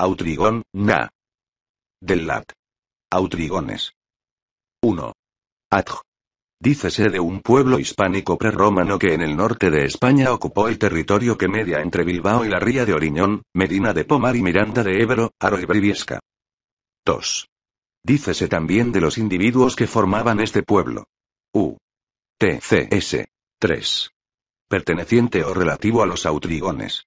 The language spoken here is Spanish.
Autrigón, na. Del lat. Autrigones. 1. Adj. Dícese de un pueblo hispánico prerromano que en el norte de España ocupó el territorio que media entre Bilbao y la ría de Oriñón, Medina de Pomar y Miranda de Ebro, Aro y 2. Dícese también de los individuos que formaban este pueblo. U. TCS. 3. Perteneciente o relativo a los autrigones.